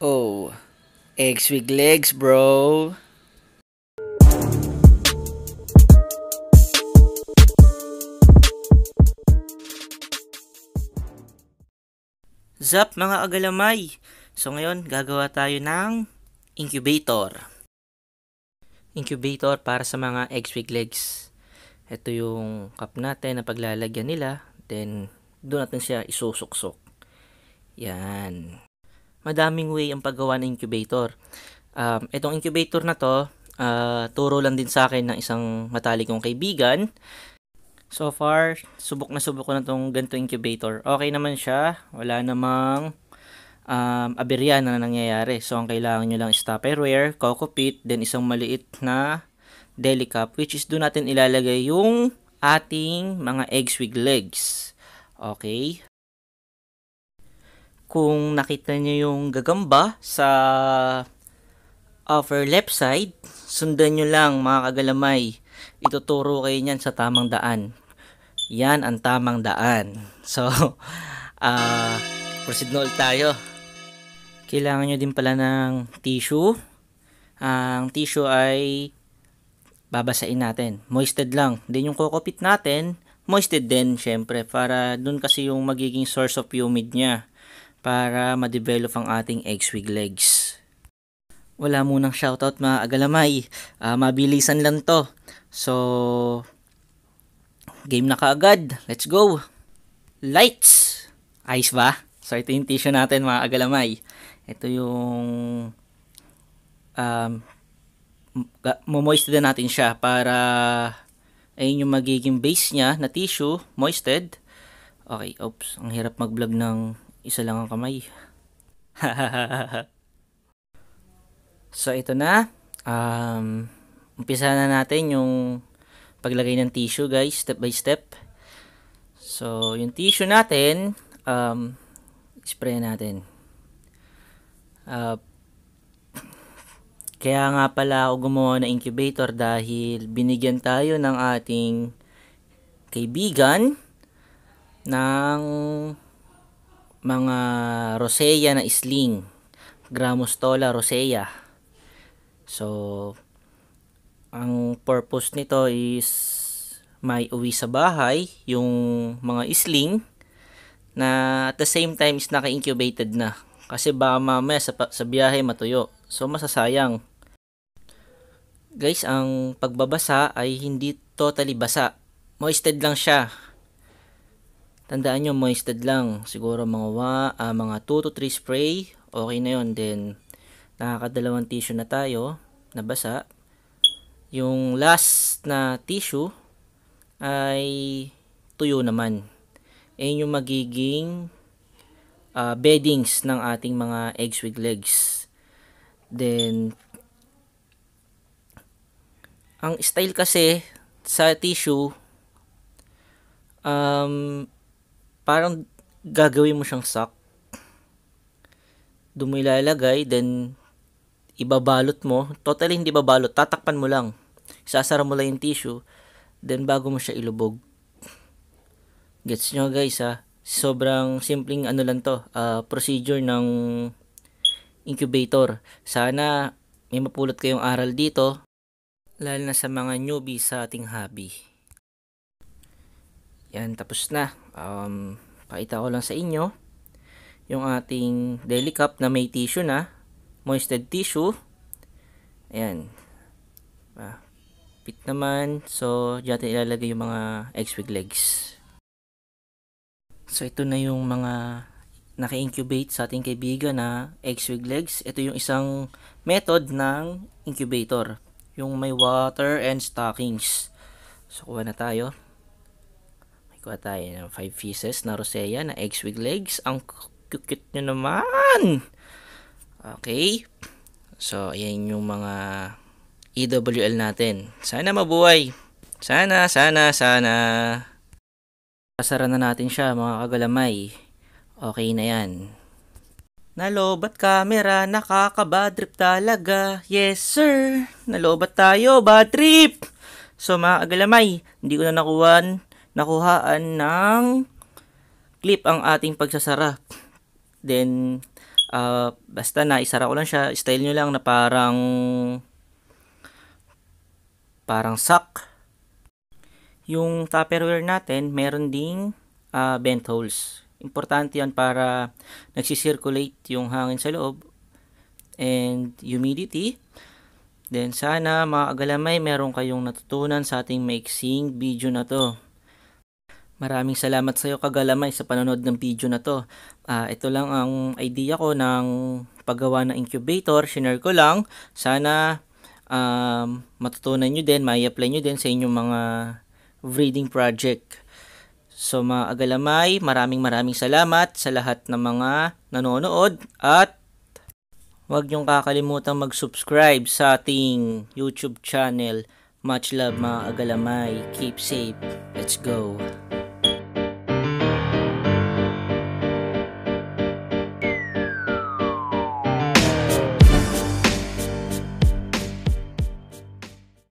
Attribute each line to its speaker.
Speaker 1: Oh, eggs with legs, bro. Zap mga agalamay! So ngayon, gagawa tayo ng incubator. Incubator para sa mga eggs with legs. Ito yung cup natin na paglalagyan nila. Then, doon natin siya isusuksok. Yan madaming way ang paggawa ng incubator. Um, itong incubator na to, uh, turo lang din sa akin ng isang matalik kong kaibigan. So far, subok na subok ko na tong ganito incubator. Okay naman siya. Wala namang um, aberya na nangyayari. So, ang kailangan nyo lang is Tupperware, Coco Pit, then isang maliit na deli cup, which is doon natin ilalagay yung ating mga eggs with legs. Okay? kung nakita niyo yung gagamba sa upper left side, sundan nyo lang mga kagalamay. Ituturo kayo niyan sa tamang daan. Yan ang tamang daan. So, uh, proceed na tayo. Kailangan nyo din pala ng tissue. Ang tissue ay babasain natin. Moisted lang. Then yung kokopit natin, moisted din syempre para dun kasi yung magiging source of humid niya para ma-develop ang ating X-Wing legs. Wala munang shoutout mga agalamay. Uh, mabilisan lang to. So, game na kaagad. Let's go! Lights! Ayos ba? So, ito yung tissue natin mga agalamay. Ito yung um, momoist din natin siya para ayun yung magiging base niya na tissue, moisted. Okay, oops, ang hirap mag-vlog ng isa lang ang kamay. so ito na. Um, umpisa na natin yung paglagay ng tissue guys, step by step. So yung tissue natin, um, spray natin. Uh, kaya nga pala ako gumawa ng incubator dahil binigyan tayo ng ating kaibigan ng mga rosea na sling, gramostola rosea. So, ang purpose nito is may uwi sa bahay yung mga isling na at the same time is naka-incubated na kasi baka mamaya sa, sa biyahe matuyo so masasayang guys ang pagbabasa ay hindi totally basa moisted lang siya Tandaan nyo, moisted lang. Siguro mga wa, uh, mga 2 to 3 spray. Okay na yon Then, nakakadalawang tissue na tayo. Nabasa. Yung last na tissue ay tuyo naman. Ayan yung magiging uh, beddings ng ating mga eggs with legs. Then, ang style kasi sa tissue, um, parang gagawin mo siyang sock. Doon mo ilalagay, then ibabalot mo. Totally hindi babalot, tatakpan mo lang. Sasara mo lang yung tissue, then bago mo siya ilubog. Gets nyo guys ha? Sobrang simpleng ano lang to, uh, procedure ng incubator. Sana may mapulot kayong aral dito, lalo na sa mga newbie sa ating hobby. Yan, tapos na. Um, pakita ko lang sa inyo yung ating deli cup na may tissue na. Moisted tissue. Ayan. Ah, pit naman. So, dyan natin ilalagay yung mga eggs with legs. So, ito na yung mga naki incubate sa ating kaibigan na eggs with legs. Ito yung isang method ng incubator. Yung may water and stockings. So, kuha na tayo. Kuha tayo ng 5 pieces na rosea na eggs with legs. Ang cute nyo naman! Okay. So, ayan yung mga EWL natin. Sana mabuhay! Sana, sana, sana! Pasara na natin siya mga kagalamay. Okay na yan. Nalobat camera, nakaka-badrip talaga. Yes, sir! Nalobat tayo, badrip! So mga agalamay, hindi ko na nakuhan nakuhaan ng clip ang ating pagsasara. Then, uh, basta na, isara ko lang siya. Style nyo lang na parang parang sack. Yung tupperware natin, meron ding uh, bent holes. Importante yan para nagsisirculate yung hangin sa loob and humidity. Then sana mga agalamay meron kayong natutunan sa ating mixing video na to. Maraming salamat sa iyo kagalamay sa panonood ng video na to. Uh, ito lang ang idea ko ng paggawa ng incubator. Share ko lang. Sana um, matutunan nyo din, may apply nyo din sa inyong mga breeding project. So mga agalamay, maraming maraming salamat sa lahat ng mga nanonood at huwag nyong kakalimutan mag-subscribe sa ating YouTube channel. Much love mga agalamay. Keep safe. Let's go.